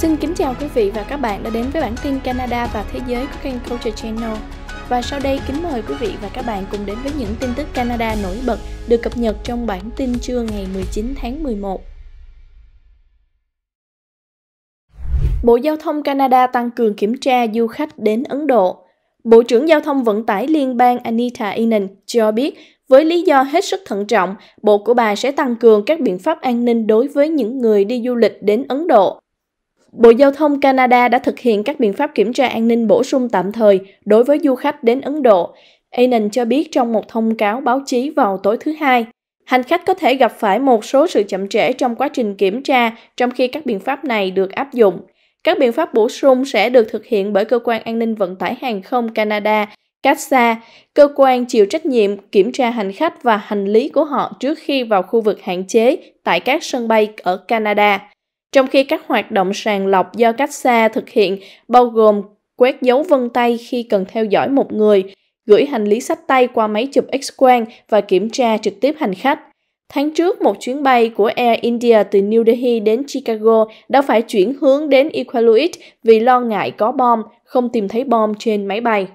Xin kính chào quý vị và các bạn đã đến với bản tin Canada và thế giới của kênh Culture Channel. Và sau đây kính mời quý vị và các bạn cùng đến với những tin tức Canada nổi bật được cập nhật trong bản tin trưa ngày 19 tháng 11. Bộ Giao thông Canada tăng cường kiểm tra du khách đến Ấn Độ. Bộ trưởng Giao thông Vận tải Liên bang Anita Inan cho biết với lý do hết sức thận trọng, bộ của bà sẽ tăng cường các biện pháp an ninh đối với những người đi du lịch đến Ấn Độ. Bộ Giao thông Canada đã thực hiện các biện pháp kiểm tra an ninh bổ sung tạm thời đối với du khách đến Ấn Độ. Anon cho biết trong một thông cáo báo chí vào tối thứ Hai, hành khách có thể gặp phải một số sự chậm trễ trong quá trình kiểm tra trong khi các biện pháp này được áp dụng. Các biện pháp bổ sung sẽ được thực hiện bởi Cơ quan An ninh Vận tải Hàng không Canada, (CASA), cơ quan chịu trách nhiệm kiểm tra hành khách và hành lý của họ trước khi vào khu vực hạn chế tại các sân bay ở Canada trong khi các hoạt động sàng lọc do cách xa thực hiện bao gồm quét dấu vân tay khi cần theo dõi một người, gửi hành lý sách tay qua máy chụp X-quang và kiểm tra trực tiếp hành khách. Tháng trước, một chuyến bay của Air India từ New Delhi đến Chicago đã phải chuyển hướng đến Iqaluit vì lo ngại có bom, không tìm thấy bom trên máy bay.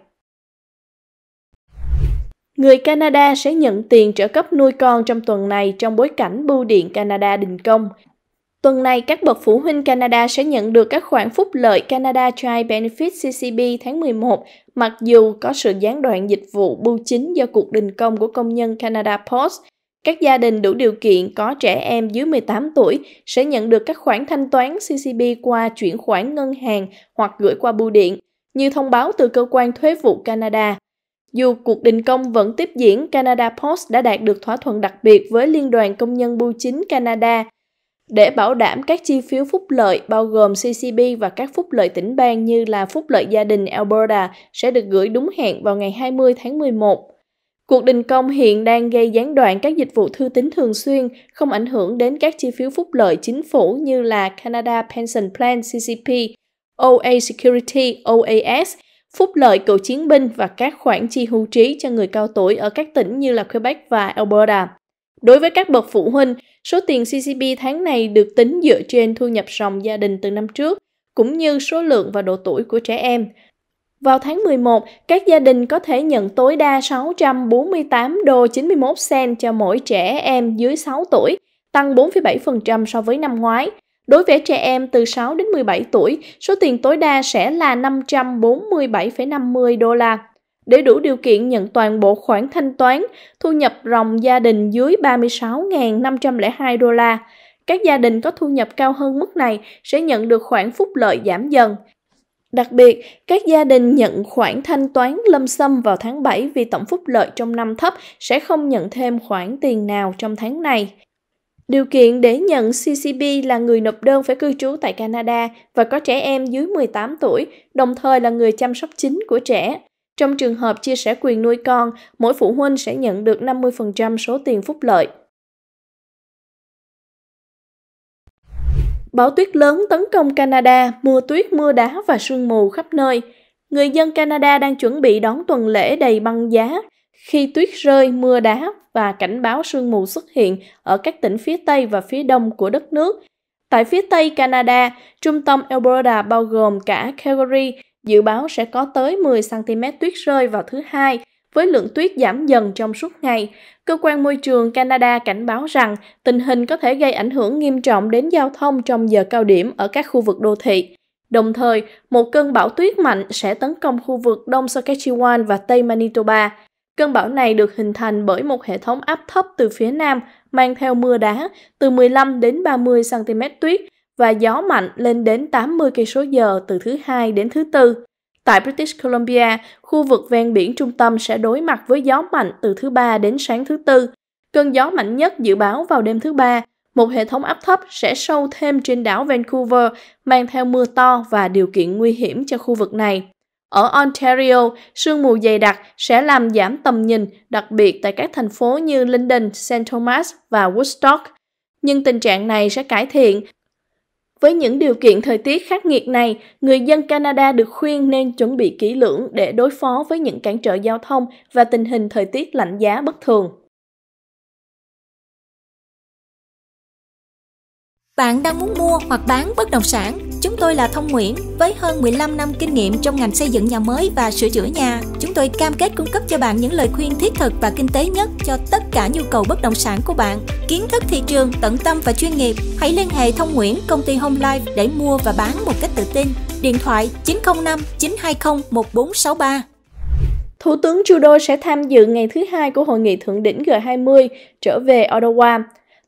Người Canada sẽ nhận tiền trợ cấp nuôi con trong tuần này trong bối cảnh Bưu điện Canada đình công. Tuần này, các bậc phụ huynh Canada sẽ nhận được các khoản phúc lợi Canada Child Benefit CCB tháng 11, mặc dù có sự gián đoạn dịch vụ bưu chính do cuộc đình công của công nhân Canada Post. Các gia đình đủ điều kiện có trẻ em dưới 18 tuổi sẽ nhận được các khoản thanh toán CCB qua chuyển khoản ngân hàng hoặc gửi qua bưu điện, như thông báo từ cơ quan thuế vụ Canada. Dù cuộc đình công vẫn tiếp diễn, Canada Post đã đạt được thỏa thuận đặc biệt với Liên đoàn Công nhân Bưu chính Canada – để bảo đảm các chi phiếu phúc lợi bao gồm CCB và các phúc lợi tỉnh bang như là phúc lợi gia đình Alberta sẽ được gửi đúng hẹn vào ngày 20 tháng 11. Cuộc đình công hiện đang gây gián đoạn các dịch vụ thư tín thường xuyên, không ảnh hưởng đến các chi phiếu phúc lợi chính phủ như là Canada Pension Plan CCP, OA Security OAS, phúc lợi cựu chiến binh và các khoản chi hưu trí cho người cao tuổi ở các tỉnh như là Quebec và Alberta. Đối với các bậc phụ huynh, số tiền CCB tháng này được tính dựa trên thu nhập ròng gia đình từ năm trước, cũng như số lượng và độ tuổi của trẻ em. Vào tháng 11, các gia đình có thể nhận tối đa 648 đô 91 sen cho mỗi trẻ em dưới 6 tuổi, tăng 4,7% so với năm ngoái. Đối với trẻ em từ 6 đến 17 tuổi, số tiền tối đa sẽ là 547,50 đô la để đủ điều kiện nhận toàn bộ khoản thanh toán thu nhập ròng gia đình dưới 36.502 đô la. Các gia đình có thu nhập cao hơn mức này sẽ nhận được khoản phúc lợi giảm dần. Đặc biệt, các gia đình nhận khoản thanh toán lâm xâm vào tháng 7 vì tổng phúc lợi trong năm thấp sẽ không nhận thêm khoản tiền nào trong tháng này. Điều kiện để nhận CCB là người nộp đơn phải cư trú tại Canada và có trẻ em dưới 18 tuổi, đồng thời là người chăm sóc chính của trẻ. Trong trường hợp chia sẻ quyền nuôi con, mỗi phụ huynh sẽ nhận được 50% số tiền phúc lợi. Bão tuyết lớn tấn công Canada, mưa tuyết, mưa đá và sương mù khắp nơi. Người dân Canada đang chuẩn bị đón tuần lễ đầy băng giá khi tuyết rơi, mưa đá và cảnh báo sương mù xuất hiện ở các tỉnh phía Tây và phía Đông của đất nước. Tại phía Tây Canada, trung tâm Alberta bao gồm cả Calgary, Dự báo sẽ có tới 10cm tuyết rơi vào thứ hai, với lượng tuyết giảm dần trong suốt ngày. Cơ quan môi trường Canada cảnh báo rằng tình hình có thể gây ảnh hưởng nghiêm trọng đến giao thông trong giờ cao điểm ở các khu vực đô thị. Đồng thời, một cơn bão tuyết mạnh sẽ tấn công khu vực Đông Saskatchewan và Tây Manitoba. Cơn bão này được hình thành bởi một hệ thống áp thấp từ phía nam mang theo mưa đá từ 15 đến 30 cm tuyết và gió mạnh lên đến 80 cây số giờ từ thứ hai đến thứ tư. Tại British Columbia, khu vực ven biển trung tâm sẽ đối mặt với gió mạnh từ thứ ba đến sáng thứ tư. Cơn gió mạnh nhất dự báo vào đêm thứ ba, một hệ thống áp thấp sẽ sâu thêm trên đảo Vancouver, mang theo mưa to và điều kiện nguy hiểm cho khu vực này. Ở Ontario, sương mù dày đặc sẽ làm giảm tầm nhìn, đặc biệt tại các thành phố như London, St. Thomas và Woodstock. Nhưng tình trạng này sẽ cải thiện với những điều kiện thời tiết khắc nghiệt này, người dân Canada được khuyên nên chuẩn bị kỹ lưỡng để đối phó với những cản trở giao thông và tình hình thời tiết lạnh giá bất thường. Bạn đang muốn mua hoặc bán bất động sản? Chúng tôi là Thông Nguyễn với hơn 15 năm kinh nghiệm trong ngành xây dựng nhà mới và sửa chữa nhà. Chúng tôi cam kết cung cấp cho bạn những lời khuyên thiết thực và kinh tế nhất cho tất cả nhu cầu bất động sản của bạn. Kiến thức thị trường, tận tâm và chuyên nghiệp. Hãy liên hệ Thông Nguyễn, công ty Home Life để mua và bán một cách tự tin. Điện thoại 905 920 1463. Thủ tướng Trudeau sẽ tham dự ngày thứ hai của hội nghị thượng đỉnh G20 trở về Ottawa.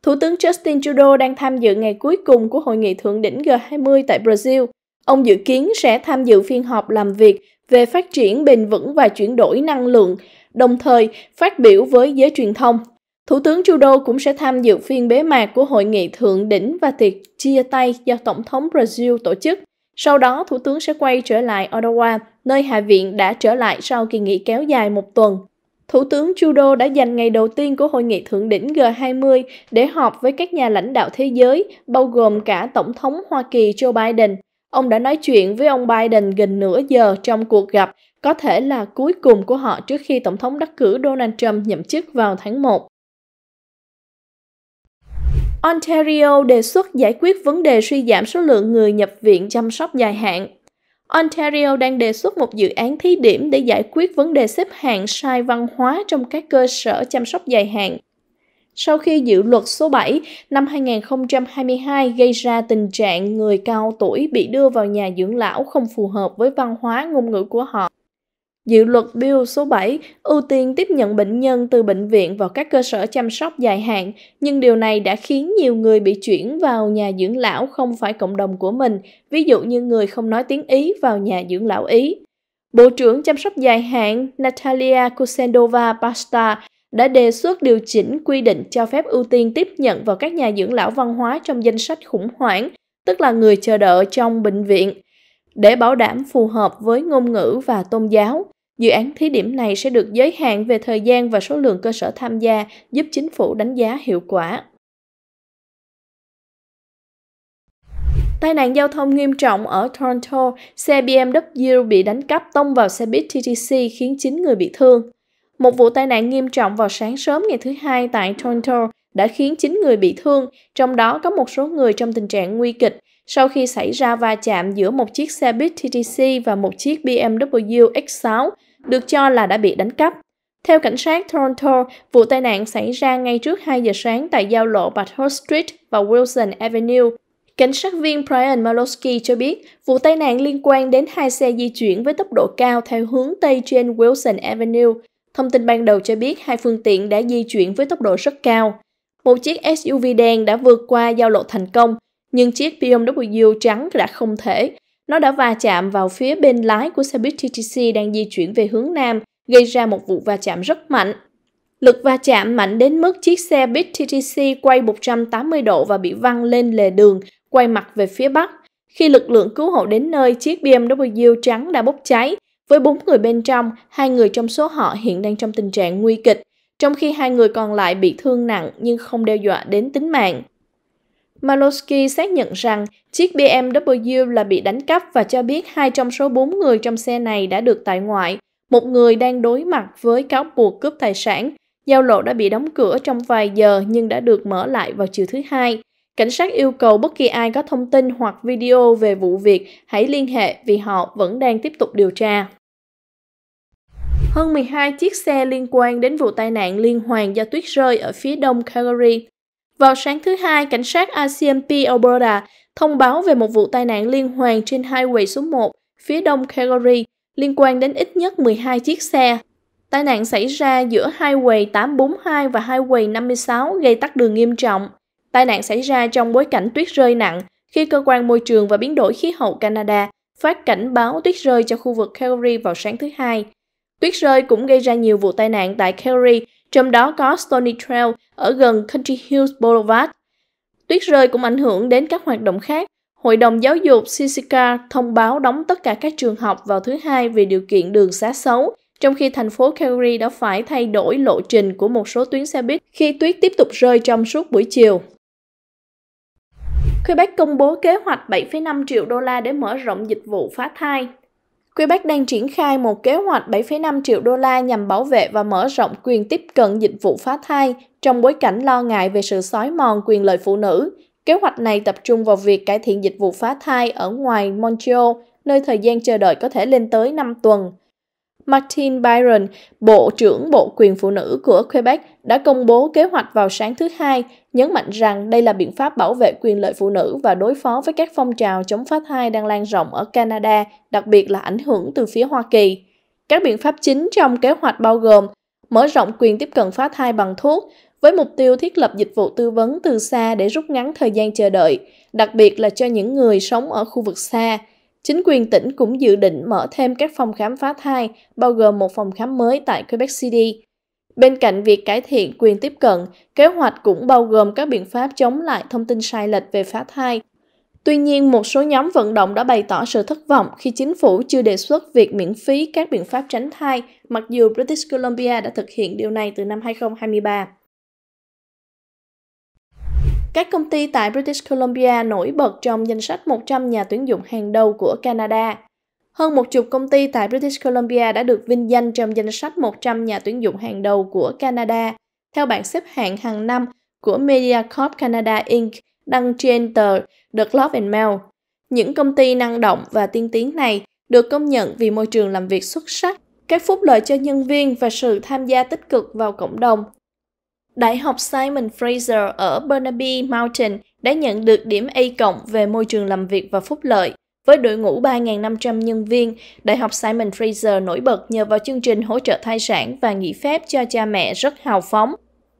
Thủ tướng Justin Trudeau đang tham dự ngày cuối cùng của hội nghị thượng đỉnh G20 tại Brazil. Ông dự kiến sẽ tham dự phiên họp làm việc về phát triển bền vững và chuyển đổi năng lượng, đồng thời phát biểu với giới truyền thông. Thủ tướng Trudeau cũng sẽ tham dự phiên bế mạc của hội nghị thượng đỉnh và tiệc chia tay do Tổng thống Brazil tổ chức. Sau đó, Thủ tướng sẽ quay trở lại Ottawa, nơi Hạ viện đã trở lại sau kỳ nghỉ kéo dài một tuần. Thủ tướng Trudeau đã dành ngày đầu tiên của hội nghị thượng đỉnh G20 để họp với các nhà lãnh đạo thế giới, bao gồm cả Tổng thống Hoa Kỳ Joe Biden. Ông đã nói chuyện với ông Biden gần nửa giờ trong cuộc gặp, có thể là cuối cùng của họ trước khi Tổng thống đắc cử Donald Trump nhậm chức vào tháng 1. Ontario đề xuất giải quyết vấn đề suy giảm số lượng người nhập viện chăm sóc dài hạn Ontario đang đề xuất một dự án thí điểm để giải quyết vấn đề xếp hạng sai văn hóa trong các cơ sở chăm sóc dài hạn. Sau khi dự luật số 7 năm 2022 gây ra tình trạng người cao tuổi bị đưa vào nhà dưỡng lão không phù hợp với văn hóa ngôn ngữ của họ, Dự luật Bill số 7 ưu tiên tiếp nhận bệnh nhân từ bệnh viện vào các cơ sở chăm sóc dài hạn, nhưng điều này đã khiến nhiều người bị chuyển vào nhà dưỡng lão không phải cộng đồng của mình, ví dụ như người không nói tiếng Ý vào nhà dưỡng lão Ý. Bộ trưởng chăm sóc dài hạn Natalia Kusendova Pasta đã đề xuất điều chỉnh quy định cho phép ưu tiên tiếp nhận vào các nhà dưỡng lão văn hóa trong danh sách khủng hoảng, tức là người chờ đợi trong bệnh viện, để bảo đảm phù hợp với ngôn ngữ và tôn giáo. Dự án thí điểm này sẽ được giới hạn về thời gian và số lượng cơ sở tham gia, giúp chính phủ đánh giá hiệu quả. Tai nạn giao thông nghiêm trọng ở Toronto, xe BMW bị đánh cắp tông vào xe buýt TTC khiến 9 người bị thương. Một vụ tai nạn nghiêm trọng vào sáng sớm ngày thứ Hai tại Toronto đã khiến 9 người bị thương, trong đó có một số người trong tình trạng nguy kịch sau khi xảy ra va chạm giữa một chiếc xe buýt TTC và một chiếc BMW X6 được cho là đã bị đánh cắp. Theo cảnh sát Toronto, vụ tai nạn xảy ra ngay trước 2 giờ sáng tại giao lộ Bathurst Street và Wilson Avenue. Cảnh sát viên Brian Maloski cho biết vụ tai nạn liên quan đến hai xe di chuyển với tốc độ cao theo hướng Tây trên Wilson Avenue. Thông tin ban đầu cho biết hai phương tiện đã di chuyển với tốc độ rất cao. Một chiếc SUV đen đã vượt qua giao lộ thành công, nhưng chiếc BMW trắng đã không thể nó đã va chạm vào phía bên lái của xe buýt TTC đang di chuyển về hướng Nam, gây ra một vụ va chạm rất mạnh. Lực va chạm mạnh đến mức chiếc xe buýt TTC quay 180 độ và bị văng lên lề đường, quay mặt về phía Bắc. Khi lực lượng cứu hộ đến nơi, chiếc BMW trắng đã bốc cháy. Với bốn người bên trong, hai người trong số họ hiện đang trong tình trạng nguy kịch, trong khi hai người còn lại bị thương nặng nhưng không đe dọa đến tính mạng. Malosky xác nhận rằng chiếc BMW là bị đánh cắp và cho biết hai trong số bốn người trong xe này đã được tại ngoại. Một người đang đối mặt với cáo buộc cướp tài sản. Giao lộ đã bị đóng cửa trong vài giờ nhưng đã được mở lại vào chiều thứ hai. Cảnh sát yêu cầu bất kỳ ai có thông tin hoặc video về vụ việc hãy liên hệ vì họ vẫn đang tiếp tục điều tra. Hơn 12 chiếc xe liên quan đến vụ tai nạn liên hoàn do tuyết rơi ở phía đông Calgary vào sáng thứ Hai, cảnh sát ICMP Alberta thông báo về một vụ tai nạn liên hoàn trên Highway số 1 phía đông Calgary liên quan đến ít nhất 12 chiếc xe. Tai nạn xảy ra giữa Highway 842 và Highway 56 gây tắc đường nghiêm trọng. Tai nạn xảy ra trong bối cảnh tuyết rơi nặng khi Cơ quan Môi trường và Biến đổi Khí hậu Canada phát cảnh báo tuyết rơi cho khu vực Calgary vào sáng thứ Hai. Tuyết rơi cũng gây ra nhiều vụ tai nạn tại Calgary trong đó có Stony Trail ở gần Country Hills Boulevard. Tuyết rơi cũng ảnh hưởng đến các hoạt động khác. Hội đồng giáo dục Sisica thông báo đóng tất cả các trường học vào thứ hai vì điều kiện đường xá xấu, trong khi thành phố Calgary đã phải thay đổi lộ trình của một số tuyến xe buýt khi tuyết tiếp tục rơi trong suốt buổi chiều. Quebec công bố kế hoạch 7,5 triệu đô la để mở rộng dịch vụ phá thai. Quebec đang triển khai một kế hoạch 7,5 triệu đô la nhằm bảo vệ và mở rộng quyền tiếp cận dịch vụ phá thai trong bối cảnh lo ngại về sự xói mòn quyền lợi phụ nữ. Kế hoạch này tập trung vào việc cải thiện dịch vụ phá thai ở ngoài Montreal, nơi thời gian chờ đợi có thể lên tới 5 tuần. Martin Byron, Bộ trưởng Bộ quyền Phụ nữ của Quebec, đã công bố kế hoạch vào sáng thứ Hai, nhấn mạnh rằng đây là biện pháp bảo vệ quyền lợi phụ nữ và đối phó với các phong trào chống phá thai đang lan rộng ở Canada, đặc biệt là ảnh hưởng từ phía Hoa Kỳ. Các biện pháp chính trong kế hoạch bao gồm mở rộng quyền tiếp cận phá thai bằng thuốc, với mục tiêu thiết lập dịch vụ tư vấn từ xa để rút ngắn thời gian chờ đợi, đặc biệt là cho những người sống ở khu vực xa, Chính quyền tỉnh cũng dự định mở thêm các phòng khám phá thai, bao gồm một phòng khám mới tại Quebec City. Bên cạnh việc cải thiện quyền tiếp cận, kế hoạch cũng bao gồm các biện pháp chống lại thông tin sai lệch về phá thai. Tuy nhiên, một số nhóm vận động đã bày tỏ sự thất vọng khi chính phủ chưa đề xuất việc miễn phí các biện pháp tránh thai, mặc dù British Columbia đã thực hiện điều này từ năm 2023. Các công ty tại British Columbia nổi bật trong danh sách 100 nhà tuyển dụng hàng đầu của Canada. Hơn một chục công ty tại British Columbia đã được vinh danh trong danh sách 100 nhà tuyển dụng hàng đầu của Canada, theo bảng xếp hạng hàng năm của MediaCorp Canada Inc. đăng trên tờ The Globe and Mail. Những công ty năng động và tiên tiến này được công nhận vì môi trường làm việc xuất sắc, các phúc lợi cho nhân viên và sự tham gia tích cực vào cộng đồng Đại học Simon Fraser ở Burnaby Mountain đã nhận được điểm A cộng về môi trường làm việc và phúc lợi. Với đội ngũ 3.500 nhân viên, Đại học Simon Fraser nổi bật nhờ vào chương trình hỗ trợ thai sản và nghỉ phép cho cha mẹ rất hào phóng,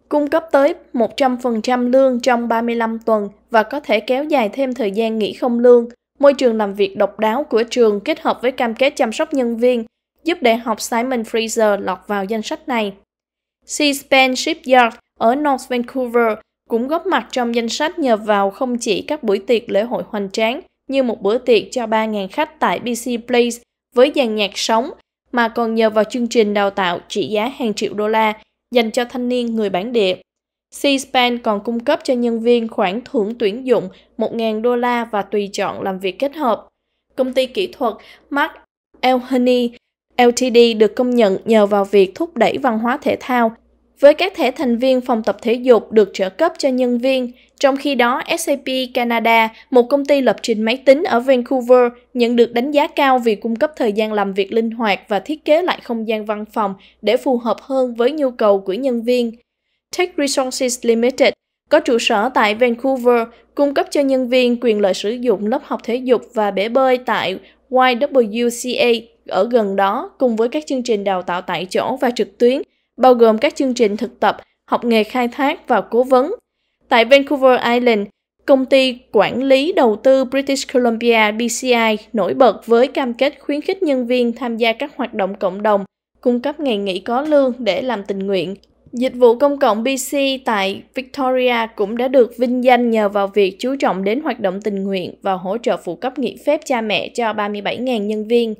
cung cấp tới 100% lương trong 35 tuần và có thể kéo dài thêm thời gian nghỉ không lương. Môi trường làm việc độc đáo của trường kết hợp với cam kết chăm sóc nhân viên, giúp đại học Simon Fraser lọt vào danh sách này. C-Span Shipyard ở North Vancouver cũng góp mặt trong danh sách nhờ vào không chỉ các buổi tiệc lễ hội hoành tráng như một bữa tiệc cho 3.000 khách tại BC Place với dàn nhạc sống, mà còn nhờ vào chương trình đào tạo trị giá hàng triệu đô la dành cho thanh niên người bản địa. C-SPAN còn cung cấp cho nhân viên khoản thưởng tuyển dụng 1.000 đô la và tùy chọn làm việc kết hợp. Công ty kỹ thuật Mark Elheny LTD được công nhận nhờ vào việc thúc đẩy văn hóa thể thao với các thẻ thành viên phòng tập thể dục được trợ cấp cho nhân viên. Trong khi đó, SAP Canada, một công ty lập trình máy tính ở Vancouver, nhận được đánh giá cao vì cung cấp thời gian làm việc linh hoạt và thiết kế lại không gian văn phòng để phù hợp hơn với nhu cầu của nhân viên. Tech Resources Limited có trụ sở tại Vancouver, cung cấp cho nhân viên quyền lợi sử dụng lớp học thể dục và bể bơi tại YWCA ở gần đó cùng với các chương trình đào tạo tại chỗ và trực tuyến – bao gồm các chương trình thực tập, học nghề khai thác và cố vấn. Tại Vancouver Island, công ty quản lý đầu tư British Columbia BCI nổi bật với cam kết khuyến khích nhân viên tham gia các hoạt động cộng đồng, cung cấp ngày nghỉ có lương để làm tình nguyện. Dịch vụ công cộng BC tại Victoria cũng đã được vinh danh nhờ vào việc chú trọng đến hoạt động tình nguyện và hỗ trợ phụ cấp nghỉ phép cha mẹ cho 37.000 nhân viên.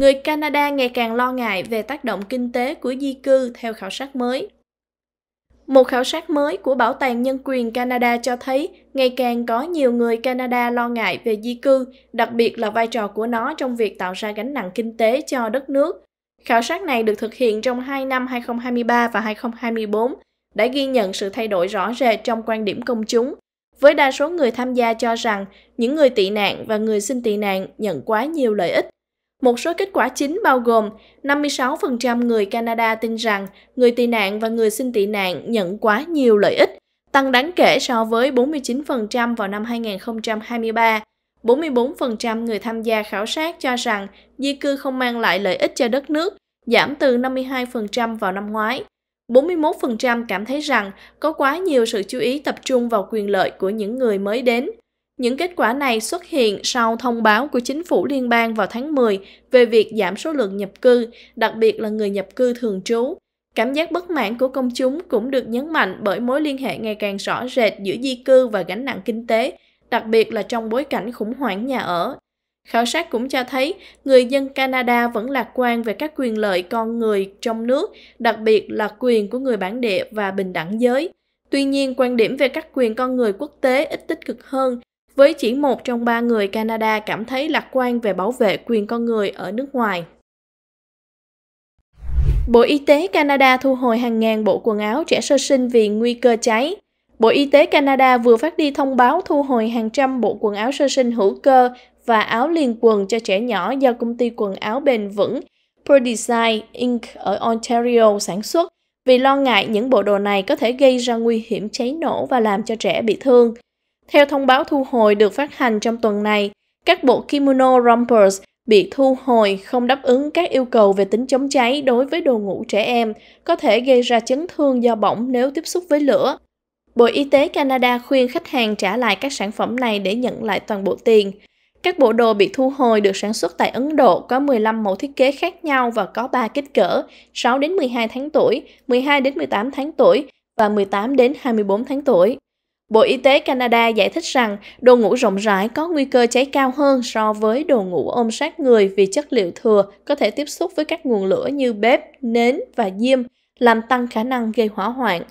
người Canada ngày càng lo ngại về tác động kinh tế của di cư theo khảo sát mới. Một khảo sát mới của Bảo tàng Nhân quyền Canada cho thấy ngày càng có nhiều người Canada lo ngại về di cư, đặc biệt là vai trò của nó trong việc tạo ra gánh nặng kinh tế cho đất nước. Khảo sát này được thực hiện trong hai năm 2023 và 2024, đã ghi nhận sự thay đổi rõ rệt trong quan điểm công chúng, với đa số người tham gia cho rằng những người tị nạn và người xin tị nạn nhận quá nhiều lợi ích một số kết quả chính bao gồm 56% người Canada tin rằng người tị nạn và người xin tị nạn nhận quá nhiều lợi ích, tăng đáng kể so với 49% vào năm 2023. 44% người tham gia khảo sát cho rằng di cư không mang lại lợi ích cho đất nước, giảm từ 52% vào năm ngoái. 41% cảm thấy rằng có quá nhiều sự chú ý tập trung vào quyền lợi của những người mới đến. Những kết quả này xuất hiện sau thông báo của chính phủ liên bang vào tháng 10 về việc giảm số lượng nhập cư, đặc biệt là người nhập cư thường trú. Cảm giác bất mãn của công chúng cũng được nhấn mạnh bởi mối liên hệ ngày càng rõ rệt giữa di cư và gánh nặng kinh tế, đặc biệt là trong bối cảnh khủng hoảng nhà ở. Khảo sát cũng cho thấy người dân Canada vẫn lạc quan về các quyền lợi con người trong nước, đặc biệt là quyền của người bản địa và bình đẳng giới. Tuy nhiên, quan điểm về các quyền con người quốc tế ít tích cực hơn với chỉ một trong ba người Canada cảm thấy lạc quan về bảo vệ quyền con người ở nước ngoài. Bộ Y tế Canada thu hồi hàng ngàn bộ quần áo trẻ sơ sinh vì nguy cơ cháy. Bộ Y tế Canada vừa phát đi thông báo thu hồi hàng trăm bộ quần áo sơ sinh hữu cơ và áo liền quần cho trẻ nhỏ do công ty quần áo bền vững ProDesign Inc. ở Ontario sản xuất vì lo ngại những bộ đồ này có thể gây ra nguy hiểm cháy nổ và làm cho trẻ bị thương – theo thông báo thu hồi được phát hành trong tuần này, các bộ kimono rompers bị thu hồi không đáp ứng các yêu cầu về tính chống cháy đối với đồ ngủ trẻ em, có thể gây ra chấn thương do bỏng nếu tiếp xúc với lửa. Bộ Y tế Canada khuyên khách hàng trả lại các sản phẩm này để nhận lại toàn bộ tiền. Các bộ đồ bị thu hồi được sản xuất tại Ấn Độ có 15 mẫu thiết kế khác nhau và có 3 kích cỡ, 6 đến 12 tháng tuổi, 12 đến 18 tháng tuổi và 18 đến 24 tháng tuổi. Bộ Y tế Canada giải thích rằng đồ ngủ rộng rãi có nguy cơ cháy cao hơn so với đồ ngủ ôm sát người vì chất liệu thừa có thể tiếp xúc với các nguồn lửa như bếp, nến và diêm, làm tăng khả năng gây hỏa hoạn.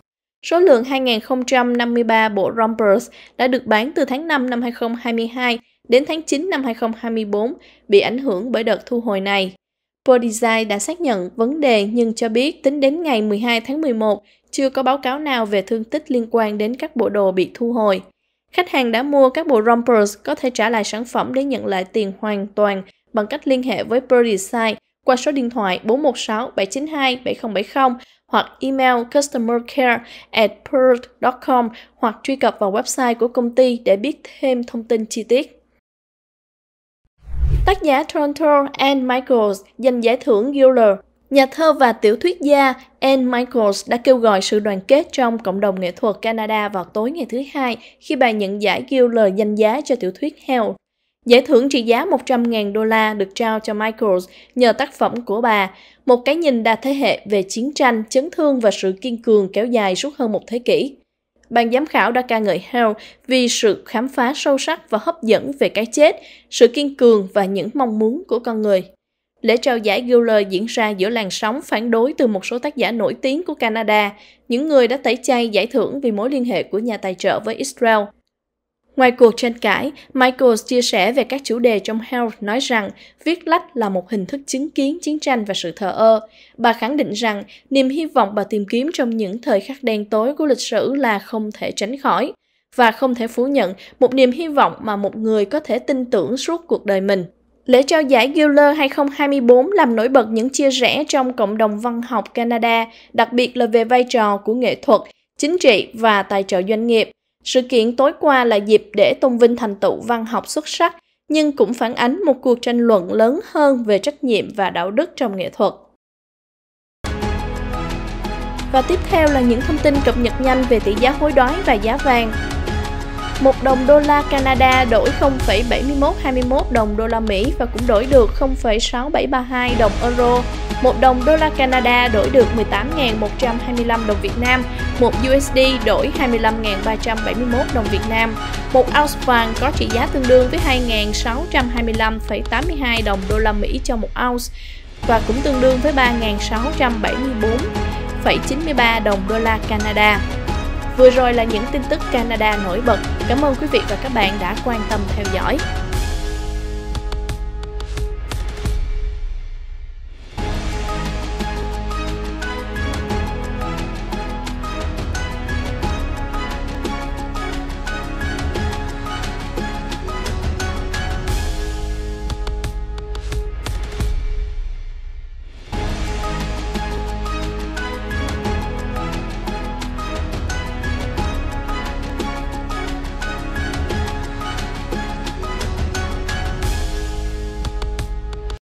Số lượng 2053 bộ rompers đã được bán từ tháng 5 năm 2022 đến tháng 9 năm 2024 bị ảnh hưởng bởi đợt thu hồi này. Podigy đã xác nhận vấn đề nhưng cho biết tính đến ngày 12 tháng 11 chưa có báo cáo nào về thương tích liên quan đến các bộ đồ bị thu hồi. Khách hàng đã mua các bộ rompers có thể trả lại sản phẩm để nhận lại tiền hoàn toàn bằng cách liên hệ với Podigy qua số điện thoại 416 792 7070 hoặc email customercare at com hoặc truy cập vào website của công ty để biết thêm thông tin chi tiết. Tác giả Toronto Anne Michaels giành giải thưởng Euler. Nhà thơ và tiểu thuyết gia Anne Michaels đã kêu gọi sự đoàn kết trong cộng đồng nghệ thuật Canada vào tối ngày thứ Hai khi bà nhận giải Euler danh giá cho tiểu thuyết Hell. Giải thưởng trị giá 100.000 đô la được trao cho Michaels nhờ tác phẩm của bà, một cái nhìn đa thế hệ về chiến tranh, chấn thương và sự kiên cường kéo dài suốt hơn một thế kỷ ban giám khảo đã ca ngợi Hell vì sự khám phá sâu sắc và hấp dẫn về cái chết, sự kiên cường và những mong muốn của con người. Lễ trao giải Giller diễn ra giữa làn sóng phản đối từ một số tác giả nổi tiếng của Canada, những người đã tẩy chay giải thưởng vì mối liên hệ của nhà tài trợ với Israel. Ngoài cuộc tranh cãi, Michaels chia sẻ về các chủ đề trong Health nói rằng viết lách là một hình thức chứng kiến chiến tranh và sự thờ ơ. Bà khẳng định rằng niềm hy vọng bà tìm kiếm trong những thời khắc đen tối của lịch sử là không thể tránh khỏi và không thể phủ nhận một niềm hy vọng mà một người có thể tin tưởng suốt cuộc đời mình. Lễ trao giải Giller 2024 làm nổi bật những chia rẽ trong cộng đồng văn học Canada, đặc biệt là về vai trò của nghệ thuật, chính trị và tài trợ doanh nghiệp. Sự kiện tối qua là dịp để tôn vinh thành tựu văn học xuất sắc, nhưng cũng phản ánh một cuộc tranh luận lớn hơn về trách nhiệm và đạo đức trong nghệ thuật. Và tiếp theo là những thông tin cập nhật nhanh về tỷ giá hối đoái và giá vàng một đồng đô la Canada đổi 0,7121 đồng đô la Mỹ và cũng đổi được 0,6732 đồng euro. một đồng đô la Canada đổi được 18.125 đồng Việt Nam, một USD đổi 25.371 đồng Việt Nam, một ounce vàng có trị giá tương đương với 2.625,82 đồng đô la Mỹ cho một ounce và cũng tương đương với 3.674,93 đồng đô la Canada. Vừa rồi là những tin tức Canada nổi bật. Cảm ơn quý vị và các bạn đã quan tâm theo dõi.